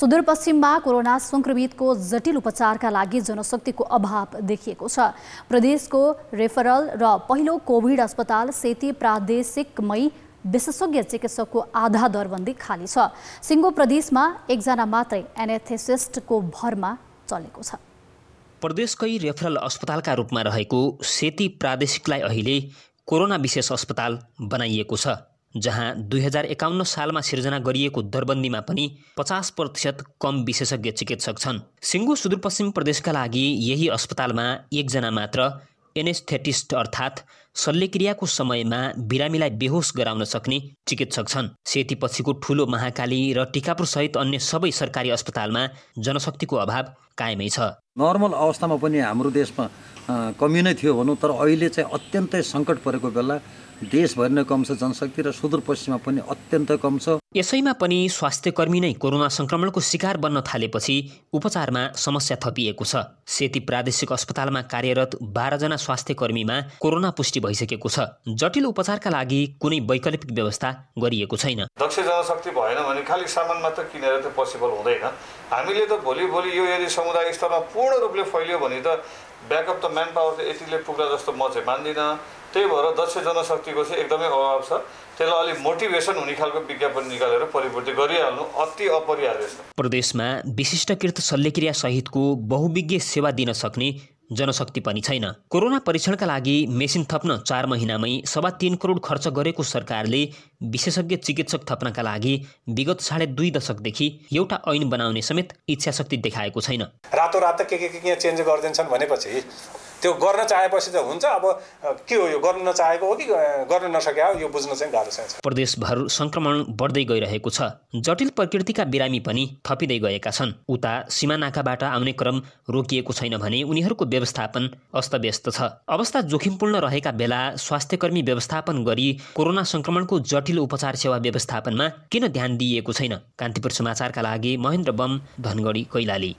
सुदूरपश्चिममा corona संक्रमितको जटिल उपचारका लागि जनशक्तिको अभाव देखिएको छ प्रदेशको रेफरल र पहिलो कोभिड अस्पताल सेती प्रादेशिकमै विशेषज्ञ चिकित्सकको आधा दरबन्दी खाली छ सिङ्गो प्रदेशमा एकजना मात्रै एनेथेसिस्टको भरमा चलेको छ प्रदेशकै रेफरल अस्पतालका रूपमा रहेको सेती प्रादेशिकलाई अहिले कोरोना विशेष अस्पताल बनाइएको छ जहाँ दुई हजार एकाउन्न सालमा सिर्जना गरिएको दरबन्दीमा पनि पचास प्रतिशत कम विशेषज्ञ चिकित्सक छन् सिङ्गु सुदूरपश्चिम प्रदेशका लागि यही अस्पतालमा एकजना मात्र एनेस्थेटिस्ट अर्थात् शल्यक्रियाको समयमा बिरामीलाई बेहोस गराउन सक्ने चिकित्सक छन् सेती पछिको ठूलो महाकाली र टिकापुरसहित अन्य सबै सरकारी अस्पतालमा जनशक्तिको अभाव कायमै छ नर्मल अवस्थामा पनि हाम्रो देशमा कमी नै थियो भनौँ तर अहिले चाहिँ अत्यन्तै सङ्कट परेको बेला देशभरि नै कम छ जनशक्ति र सुदूरपश्चिममा पनि अत्यन्तै कम छ यसैमा पनि स्वास्थ्यकर्मी नै कोरोना संक्रमणको शिकार बन्न थालेपछि उपचारमा समस्या थपिएको छ सेती प्रादेशिक अस्पतालमा कार्यरत बाह्रजना स्वास्थ्यकर्मीमा कोरोना पुष्टि भइसकेको छ जटिल उपचारका लागि कुनै वैकल्पिक व्यवस्था गरिएको छैन दक्ष जनशक्ति भएन भने खालि सामान मात्र किनेर त पोसिबल हुँदैन हामीले त भोलि भोलि यो यदि समुदाय स्तरमा पूर्ण रूपले फैलियो भने त ब्याकअप त म्यान पावर त यतिले पुग्ला जस्तो म चाहिँ मान्दिनँ त्यही भएर दक्ष जनशक्तिको चाहिँ एकदमै अभाव छ त्यसलाई अलिक मोटिभेसन हुने खालको विज्ञापन निकालेर परिपूर्ति गरिहाल्नु अति अपरिहार्य छ प्रदेशमा विशिष्टकृत शल्यक्रिया सहितको बहुविज्ञ सेवा दिन सक्ने जनशक्ति पनि छैन कोरोना परीक्षणका लागि मेसिन थप्न चार महिनामै सवा तिन करोड खर्च गरेको सरकारले विशेषज्ञ चिकित्सक थप्नका लागि विगत साढे दुई दशकदेखि एउटा ऐन बनाउने समेत इच्छा शक्ति देखाएको छैन रातो रातो के के के चेन्ज गरिदिन्छन् भनेपछि त्यो गर्न चाहेपछि त हुन्छ अब के हो यो गर्न नचाहेको हो कि गर्न नसके यो बुझ्न चाहिँ गाह्रो छ प्रदेशभर सङ्क्रमण बढ्दै गइरहेको छ जटिल प्रकृतिका बिरामी पनि थपिँदै गएका छन् उता सिमानाकाबाट आउने क्रम रोकिएको छैन भने उनीहरूको व्यवस्थापन अस्तव्यस्त छ अवस्था जोखिमपूर्ण रहेका बेला स्वास्थ्यकर्मी व्यवस्थापन गरी कोरोना संक्रमणको जटिल उपचार सेवा व्यवस्थापनमा किन ध्यान दिइएको छैन कान्तिपुर समाचारका लागि महेन्द्र बम धनगढी कैलाली